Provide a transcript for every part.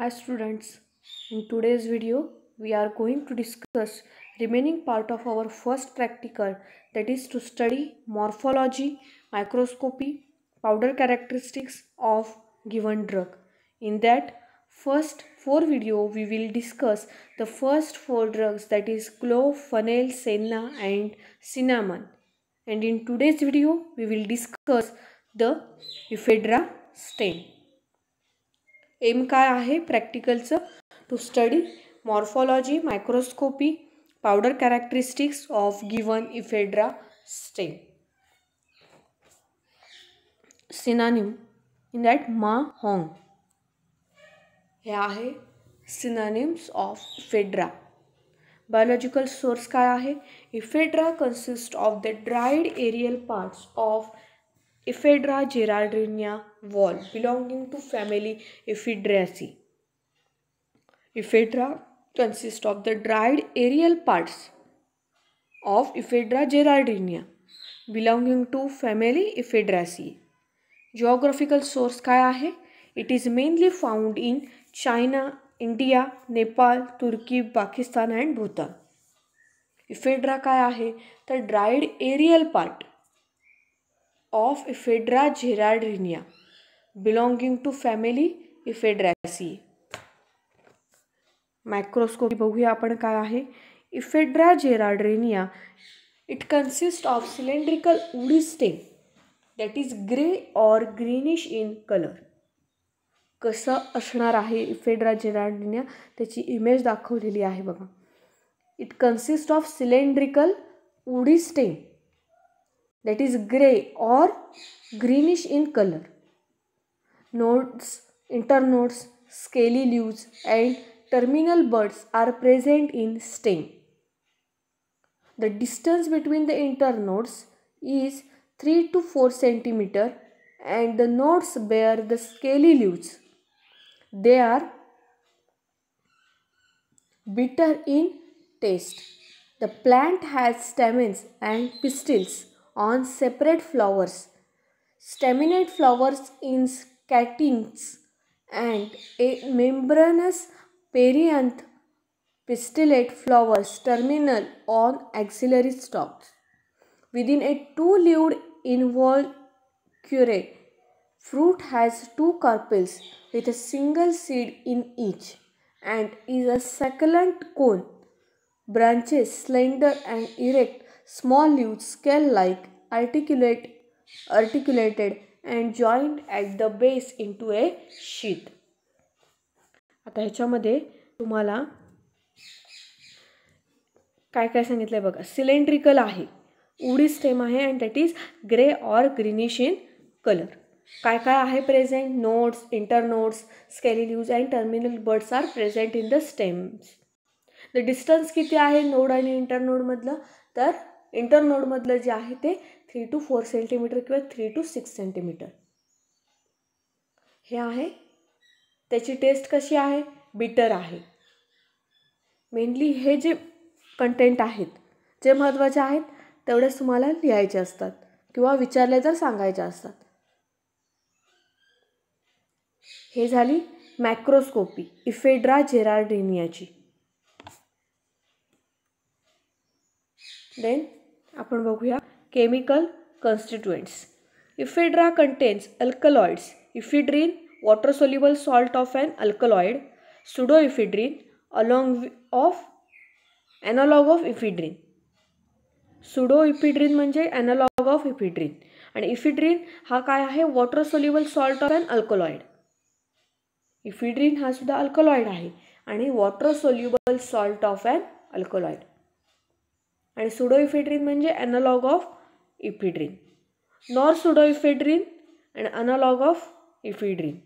Hi students, in today's video we are going to discuss remaining part of our first practical that is to study morphology, microscopy, powder characteristics of given drug. In that first four video we will discuss the first four drugs that is clove, fennel, senna and cinnamon. And in today's video we will discuss the ephedra stain. Aim काय आहे प्रॅक्टिकलचं to study morphology microscopy powder characteristics of given ephedra stem synonym in that ma huang हे आहे synonyms of ephedra biological source काय आहे ephedra consist of the dried aerial parts of ephedra gerardiana wall belonging to family ephedraceae ephedra consist of the dried aerial parts of ephedra gerardiana belonging to family ephedraceae geographical source का है it is mainly found in China India Nepal तुर्की Pakistan and Bhutan ephedra का आहे तर dried aerial part of ephedra gerardiana belonging to family ephedraceae microscope बघूया आपण काय आहे ephedra gerardiana it consist of cylindrical woody stem that is grey or greenish in colour कसं असणार आहे इफेड्रा झेराड्रिनिया त्याची इमेज दाखवलेली आहे बघा it consist of cylindrical woody stem that is grey or greenish in color. Nodes, internodes, scaly leaves and terminal buds are present in stem. The distance between the internodes is 3 to 4 centimeter and the nodes bear the scaly leaves. They are bitter in taste. The plant has stamens and pistils on separate flowers. Staminate flowers in catkins and a membranous perianth pistillate flowers terminal on axillary stalks. Within a two-leaved involucre, fruit has two carpels with a single seed in each and is a succulent cone. Branches slender and erect small scale scale articulate articulated and joint at the base base to a sheath आता ह्याच्यामध्ये तुम्हाला काय काय सांगितलं आहे बघा cylindrical आहे woody stem आहे and that is grey or greenish in colour काय काय आहे present nodes internodes nodes use and terminal buds are present in the stems the distance किती आहे नोड आणि इंटरनोडमधलं तर इंटर जे आहे ते थ्री टू फोर सेंटीमीटर किंवा थ्री टू सिक्स सेंटीमीटर हे आहे त्याची टेस्ट कशी आहे बिटर आहे मेनली हे जे कंटेंट आहेत जे महत्त्वाचे आहेत तेवढेच तुम्हाला लिहायचे असतात किंवा विचारले तर सांगायचे असतात हे झाली मॅक्रोस्कोपी इफेड्रा जेरार्डिनियाची देन आपण बघूया chemical constituents ephedra contains alkaloids ephedrine water soluble salt of and alkaloid pseudo ephedrine along of analogue of ephedrine pseudo ephedrine म्हणजे अॅनॉलॉग ऑफ इफिड्रीन आणि इफिड्रीन हा काय आहे water soluble salt of and alkaloid ephedrine हा सुद्धा alkaloid आहे आणि water soluble salt of and alkaloid आणि सुडो म्हणजे analogue of ephedrine nor pseudo and analogue of ephedrine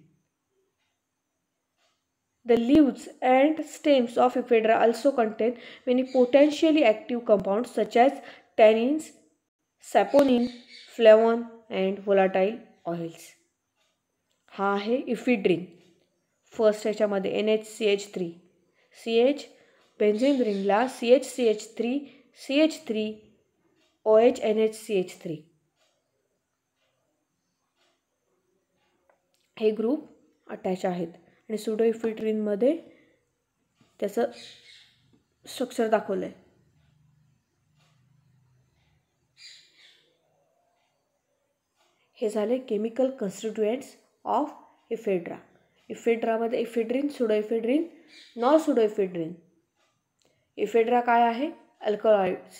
the leaves and stems of ephedra also contain many potentially active compound such as tannins saponin flavone and volatile oils हा आहे ephedrine first याच्यामध्ये N H C H three C H benzene रिंगला C H C H three C H three O H N H C H three हे group attach आहेत आणि सुडोइफिट्रीनमध्ये त्याचं structure दाखवलं आहे हे झाले केमिकल कन्स्टिट्युएंट्स ऑफ इफेड्रा इफेड्रामध्ये ephedrine pseudoephedrine nor pseudoephedrine ephedra काय आहे अल्कोलॉइड्स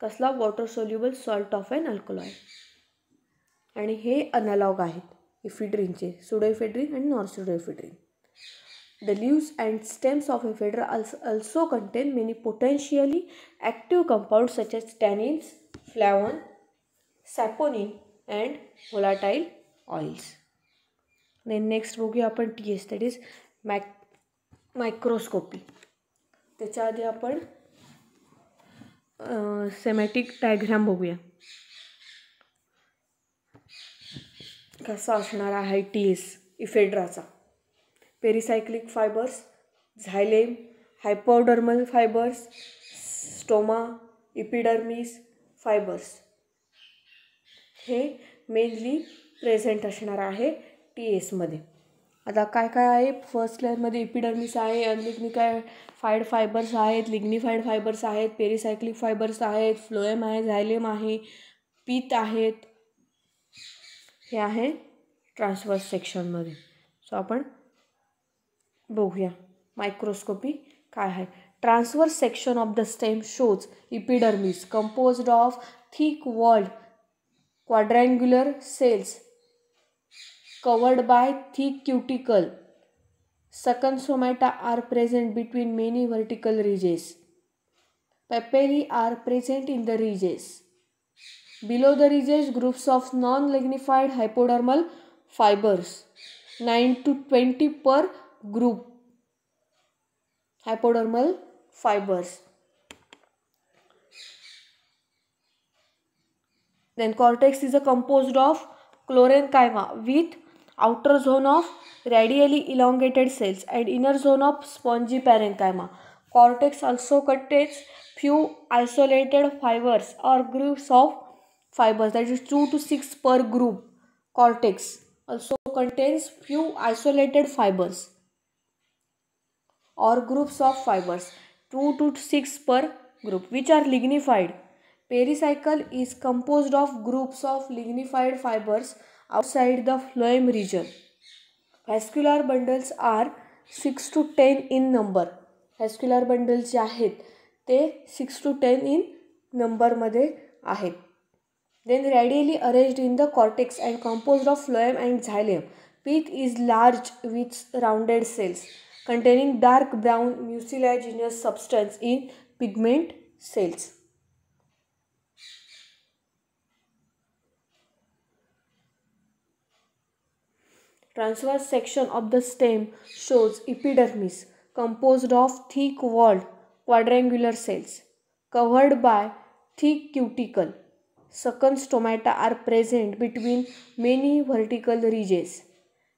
कसला water soluble salt of an alkaloid आणि हे अनालॉग आहेत इफिड्रिनचे pseudoephedrine and non pseudoephedrine the leaves and stems of ephedra also contain many potentially active such as tannins flavone saponin and volatile oils ने next बघूया आपण T S that is मॅक microscopy त्याच्या आधी आपण सेमॅटिक डायग्राम बघूया कसा असणार आहे टी एस इफेड्राचा pericyclic fibres xylem hypodermal fibres stoma epidermis fibres हे मेनली प्रेझेंट असणार आहे टी एसमध्ये आता काय काय आहे फर्स्ट लेअरमध्ये इपिडर्मिस आहे अनलिग्निकाय फाईड फायबर्स आहेत लिग्निफाईड फायबर्स आहेत पेरिसायक्लिक फायबर्स आहेत फ्लोएम आहे झायलेम आहे पीत आहेत हे आहे ट्रान्सवर्स सेक्शनमध्ये सो आपण बघूया मायक्रोस्कोपी काय आहे transverse section of the stem shows epidermis composed of thick walled quadrangular cells covered by thick cuticle. somata are present between many vertical ridges. Papillae are present in the ridges. Below the ridges, groups of non-lignified hypodermal fibers, 9 to 20 per group. Hypodermal fibers. Then cortex is a composed of chlorenchyma with outer zone of radially elongated cells and inner zone of spongy parenchyma. Cortex also contains few isolated fibers or groups of fibers that is 2 to 6 per group. Cortex also contains few isolated fibers or groups of fibers 2 to 6 per group which are lignified. Pericycle is composed of groups of lignified fibers outside the phloem region vascular bundles are six to ten in number vascular bundles जे आहेत ते six to ten in नंबरमध्ये आहेत then radially arranged in the cortex and compose of phloem and xylem pith is large with rounded cells containing dark brown mucilaginous substance in pigment cells Transverse section of the stem shows epidermis composed of thick-walled quadrangular cells covered by thick cuticle. Second stomata are present between many vertical ridges.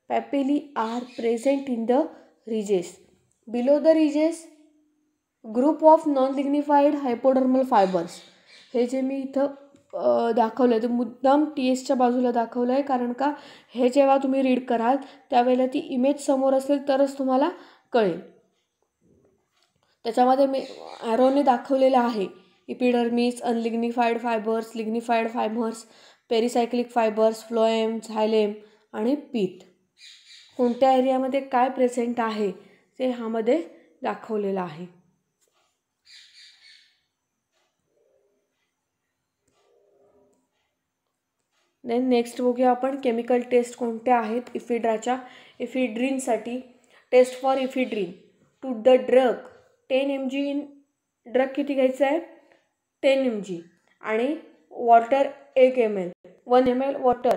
Papillae are present in the ridges. Below the ridges, group of non-lignified hypodermal fibers. हे जे मी इथं दाखवलं आहे ते मुद्दाम T एसच्या बाजूला दाखवलं आहे कारण का हे जेव्हा तुम्ही रीड कराल त्यावेळेला ती इमेज समोर असेल तरच तुम्हाला कळेल त्याच्यामध्ये मी ॲरोने दाखवलेलं आहे epidermis unlignified fibres lignified fibres pericyclic fibres phloem xylem आणि पीत कोणत्या एरियामध्ये काय प्रेझेंट आहे ते ह्यामध्ये दाखवलेलं आहे देन नेक्स्ट बघूया आपण केमिकल टेस्ट कोणत्या आहेत इफिड्राच्या इफिड्रीनसाठी test for ephedrine to the drug ten M G in drug किती घ्यायचं आहे टेन एम जी आणि वॉटर एक M L one M L water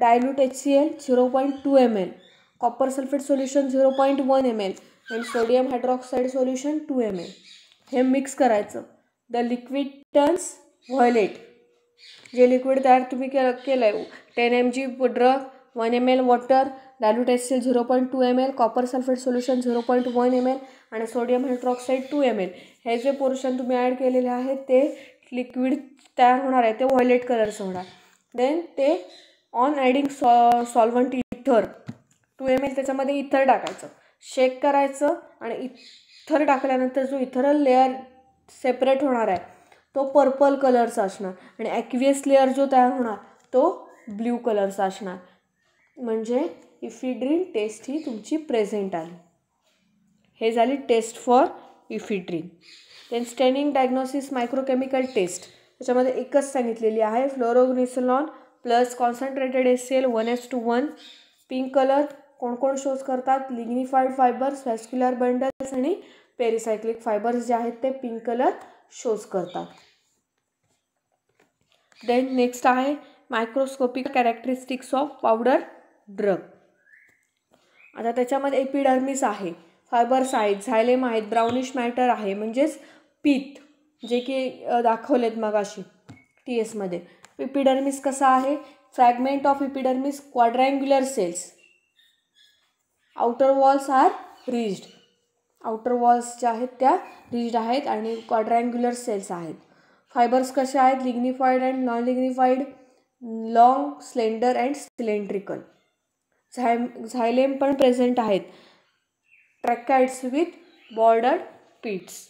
dilute H C L zero point two M L copper sulphate solution zero point one M L and sodium hydroxide solution two M L हे mix करायचं the liquid turns violet जे liquid तयार तुम्ही के केलं आहे ten M G drug one M L water dilute HCl zero point two M L copper sulphate solution zero point one M L आणि sodium hydroxide two M L हे जे portion तुम्ही ॲड केलेले आहे ते लिक्विड तयार होणार आहे ते व्हायलेट कलरचं होणार देन ते on adding so solvent ether two M L त्याच्यामध्ये इथर टाकायचं शेक करायचं आणि इथर टाकल्यानंतर जो इथरल लेअर सेपरेट होणार आहे तो पर्पल कलरचा असणार आणि ॲक्वियस लेअर जो तयार होणार तो ब्ल्यू कलरचा असणार म्हणजे इफिड्रीन टेस्ट ही तुमची प्रेझेंट आली हे झाली test for ephedrine then staining diagnosis microchemical test त्याच्यामध्ये एकच सांगितलेली आहे phloroglucinol plus concentrated S L one is to one pink colour कोणकोण शोज करतात लिग्निफाईड फायबर्स व्हॅस्क्युलर बंडल्स आणि पेरिसायक्लिक फायबर्स जे आहेत ते पिंक कलर शोज करतात देन नेक्स्ट आहे microscopic characteristics of powder drug आता त्याच्यामध्ये एपिडर्मिस आहे फायबर्स आहेत झायलेम आहेत ब्राउनिश मॅटर आहे म्हणजेच पीत जे की दाखवलेत मगाशी टी मध्ये इपिडर्मिस कसा आहे fragment of epidermis quadrangular cells outer walls are ridged outer walls ज्या आहेत त्या रिज्ड आहेत आणि क्वाड्रँग्युलर सेल्स आहेत फायबर्स कशा आहेत lignified and non lignified long slender and cylindrical xy xylem पण प्रेझेंट आहेत ट्रॅकाइड्स विथ बॉर्डर पीट्स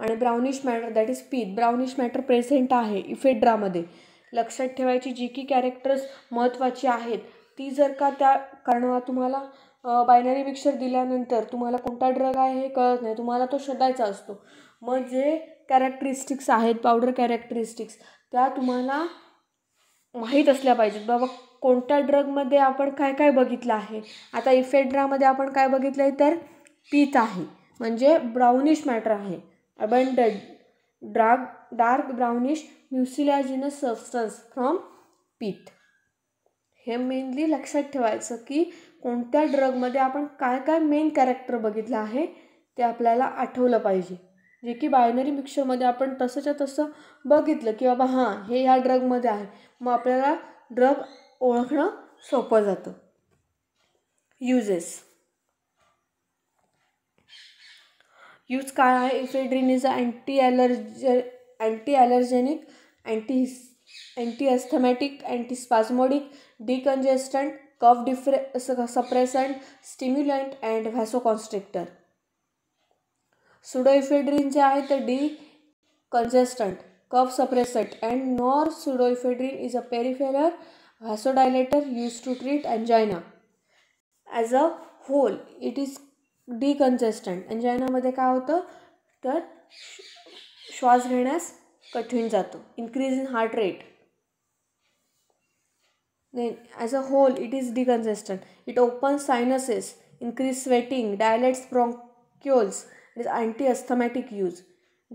आणि brownish matter that is pith brownish matter present आहे इफेड्रामध्ये लक्षात ठेवायची जी की कॅरेक्टर्स महत्त्वाची आहेत ती जर का त्या कारणावर तुम्हाला बायनरी मिक्सर दिल्यानंतर तुम्हाला कोणता ड्रग आहे हे कळत नाही तुम्हाला तो शोधायचा असतो मग जे कॅरेक्टरिस्टिक्स आहेत पावडर कॅरेक्टरिस्टिक्स त्या तुम्हाला माहीत असल्या पाहिजेत बाबा कोणत्या ड्रगमध्ये आपण काय काय बघितलं आहे आता इफेड्रामध्ये आपण काय बघितलं आहे तर पीत आहे म्हणजे ब्राउनिश मॅटर आहे अबंडंट ड्राग dark brownish mucilaginous substance from pith हे मेनली लक्षात ठेवायचं की कोणत्या ड्रगमध्ये आपण काय काय मेन कॅरेक्टर बघितलं आहे ते आपल्याला आठवलं पाहिजे जे की बायनरी मिक्सरमध्ये आपण तसंच्या तसं बघितलं की बाबा हां हे ह्या ड्रगमध्ये आहे मग आपल्याला ड्रग ओळखणं सोपं जातं युजेस यूज काय आहे ephedrine is anti allergy anti allergenic anti anti asthmatic antispasmodic decongestant cough डिफ्रे suppressant stimulant and vasoconstrictor pseudoephedrine जे आहे ते decongestant cough suppressant and norpseudoephedrine is a peripheral vasodilator use to treat angina as a whole it is decongestant अँजायनामध्ये काय होतं तर श्वास घेण्यास कठीण जातो increase in heart rate then as a whole it is decongestant it opens sinuses increase sweating dilates bronchioles it is anti-asthmatic use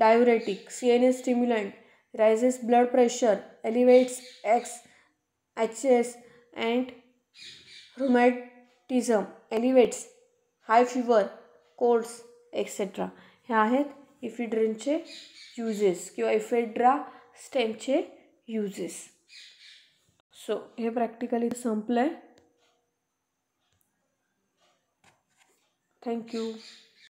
diuretic cns stimulant raises blood pressure elevates x hs and rheumatism elevates high fever colds etc हे आहेत इफिड्रनचे uses किंवा ephedra स्टेमचे uses so हे practically संपलं आहे thank you